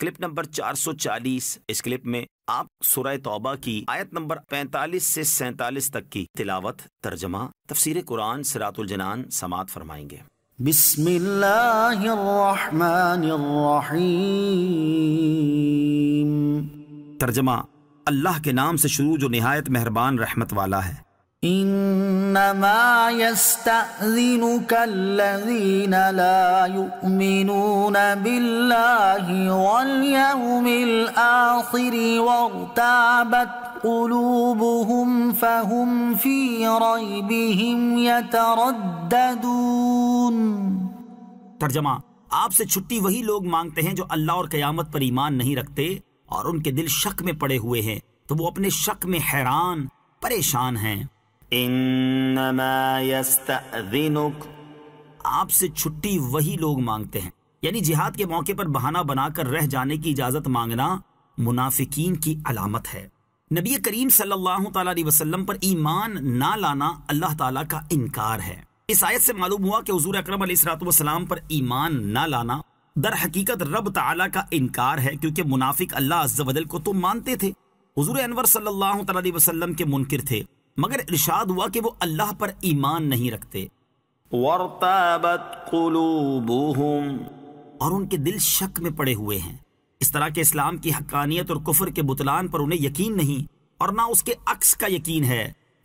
clip number 440 इस clip में आप सुरह तौबा की आयत नंबर 45 से 47 तक की तिलावत तर्जमा तफसर कुरान सरातुल जनान समात फरमाएंगे तर्जमा अल्लाह के नाम से शुरू जो नहायत मेहरबान रहमत वाला है انما يستاذنك الذين لا يؤمنون بالله واليوم الاخر وارتابت قلوبهم فهم في ريبهم يترددون ترجمہ آپ سے چھٹی وہی لوگ مانگتے ہیں جو اللہ اور قیامت پر ایمان نہیں رکھتے اور ان کے دل شک میں پڑے ہوئے ہیں تو وہ اپنے شک میں حیران پریشان ہیں आपसे छुट्टी वही लोग मांगते हैं यानी जिहाद के मौके पर बहाना बनाकर रह जाने की इजाजत मांगना मुनाफिकीन की अलामत है नबी करीम सल्लल्लाहु अलैहि वसल्लम पर ईमान ना लाना अल्लाह ताला का इनकार है इस आयत से मालूम हुआ कि हजूर अक्रम सलाम पर ईमान ना लाना दर हकीकत रब ताला का इनकार है क्योंकि मुनाफिक अल्लाह को तो मानते थे हजूर अनवर सल्लल्लाहु के मुनकर थे मगर इरशाद हुआ कि वो अल्लाह पर ईमान नहीं रखते और उनके दिल शक में पड़े हुए हैं इस तरह के इस्लाम की हकानियत और कुफर के बुतलान पर उन्हें यकीन नहीं और ना उसके अक्स का यकीन है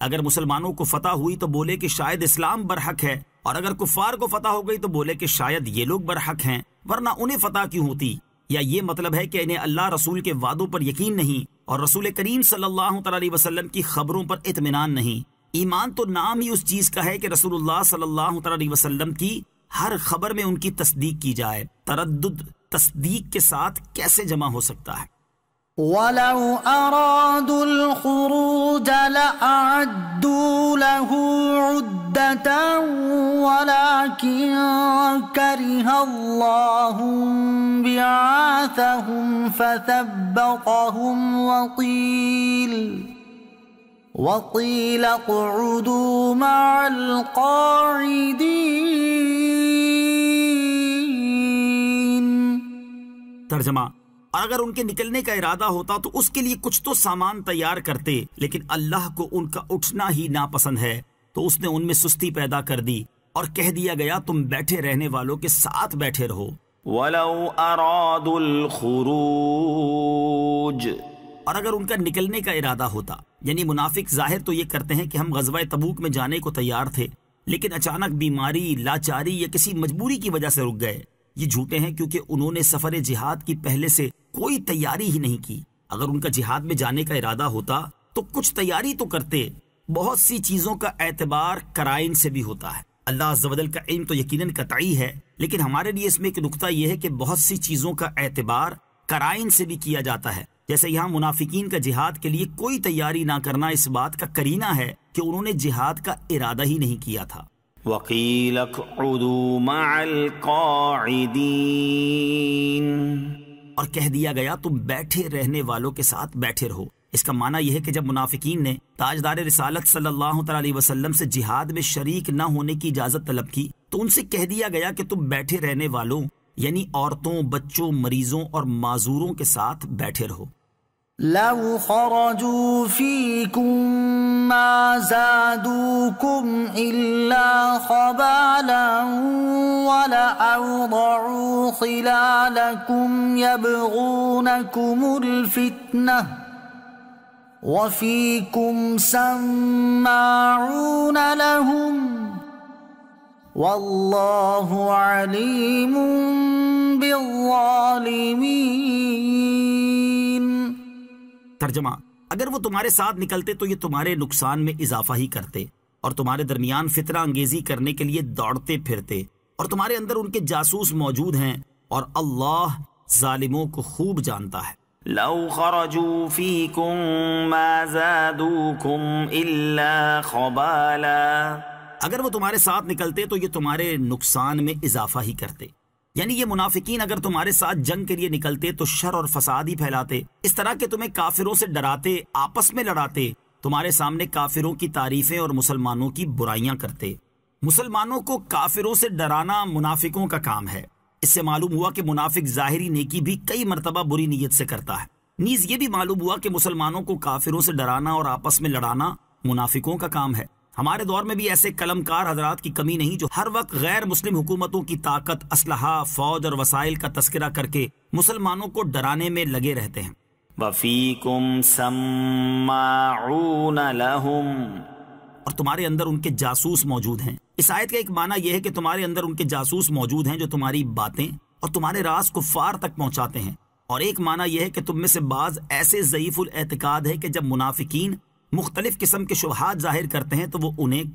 अगर मुसलमानों को फतह हुई तो बोले कि शायद इस्लाम बरहक है और अगर कुफार को फतह हो गई तो बोले कि शायद ये लोग बरहक हैं वरना उन्हें फतह क्यों होती या ये मतलब है कि इन्हें अल्लाह रसूल के वादों पर यकीन नहीं और रसूल करीम सल्लल्लाहु अलैहि की खबरों पर इतमान नहीं ईमान तो नाम ही उस चीज़ का है कि रसूल सल्लल्लाहु की हर खबर में उनकी तस्दीक की जाए तरद तस्दीक के साथ कैसे जमा हो सकता है وَلَوْ أرادوا الْخُرُوجَ لأعدوا لَهُ مودة ولكن كره الله بعاثهم فثبطهم وقيل وقيل اقعدوا مع القاعدين ترجمہ और अगर उनके निकलने का इरादा होता तो उसके लिए कुछ तो सामान तैयार करते लेकिन अल्लाह को उनका उठना ही नापसंद है तो उसने उनमें सुस्ती पैदा कर दी और कह दिया गया तुम बैठे रहने वालों के साथ बैठे रहो और अगर उनका निकलने का इरादा होता यानी मुनाफिक जाहिर तो ये करते हैं कि हम गजवा तबूक में जाने को तैयार थे लेकिन अचानक बीमारी लाचारी या किसी मजबूरी की वजह से रुक गए ये झूठे हैं क्योंकि उन्होंने सफर जिहाद की पहले से कोई तैयारी ही नहीं की अगर उनका जिहाद में जाने का इरादा होता तो कुछ तैयारी तो करते बहुत सी चीज़ों का एतबार कराइन से भी होता है अल्लाह जबदल का इल्म तो यकीन कतई है लेकिन हमारे लिए इसमें एक नुकता यह है कि बहुत सी चीज़ों का एतबार कराइन से भी किया जाता है जैसे यहाँ मुनाफिकीन का जिहाद के लिए कोई तैयारी ना करना इस बात का करीना है कि उन्होंने जिहाद का इरादा ही नहीं किया था वकील और कह दिया गया तुम बैठे रहने वालों के साथ बैठे रहो इसका माना यह है कि जब मुनाफिकीन ने ताजदार रिसालत सल्लल्लाहु अलैहि वसल्लम से जिहाद में शरीक न होने की इजाज़त तलब की तो उनसे कह दिया गया कि तुम बैठे रहने वालों यानी औरतों बच्चों मरीजों और माजूरों के साथ बैठे रहो لو خرجوا فيكم ما زادوكم إلا خبالا ولأوضعوا خلالكم يبغونكم الفتنة وفيكم سماعون لهم والله عليم بالظالمين तर्जमा अगर वो तुम्हारे साथ निकलते तो ये तुम्हारे नुकसान में इजाफा ही करते और तुम्हारे दरमियान फितरा अंगेजी करने के लिए दौड़ते फिरते और तुम्हारे अंदर उनके जासूस मौजूद हैं और अल्लाह जालिमों को खूब जानता है لو خرجوا فيكم ما زادوكم إلا خبالا अगर वो तुम्हारे साथ निकलते तो ये तुम्हारे नुकसान में इजाफा ही करते यानी ये मुनाफिकीन अगर तुम्हारे साथ जंग के लिए निकलते तो शर और फसाद ही फैलाते इस तरह के तुम्हें काफिरों से डराते आपस में लड़ाते तुम्हारे सामने काफिरों की तारीफें और मुसलमानों की बुराइयां करते मुसलमानों को काफिरों से डराना मुनाफिकों का काम है इससे मालूम हुआ कि मुनाफिक जाहिरी नेकी भी कई मरतबा बुरी नीयत से करता है नीज ये भी मालूम हुआ कि मुसलमानों को काफिरों से डराना और आपस में लड़ाना मुनाफिकों का काम है हमारे दौर में भी ऐसे कलमकार हजरात की कमी नहीं जो हर वक्त गैर मुस्लिम हुकूमतों की ताकत असल फौज और वसाइल का तस्करा करके मुसलमानों को डराने में लगे रहते हैं लहुम और तुम्हारे अंदर उनके जासूस मौजूद हैं इस आयत का एक माना यह है कि तुम्हारे अंदर उनके जासूस मौजूद हैं जो तुम्हारी बातें और तुम्हारे रास को फार तक पहुंचाते हैं और एक माना यह है कि तुम में से बाज ऐसे ज़यीफ़ुल एहतिकाद है कि जब मुनाफिकीन मुख्तलिफ किस्म के शुबहत जाहिर करते हैं तो वो उन्हें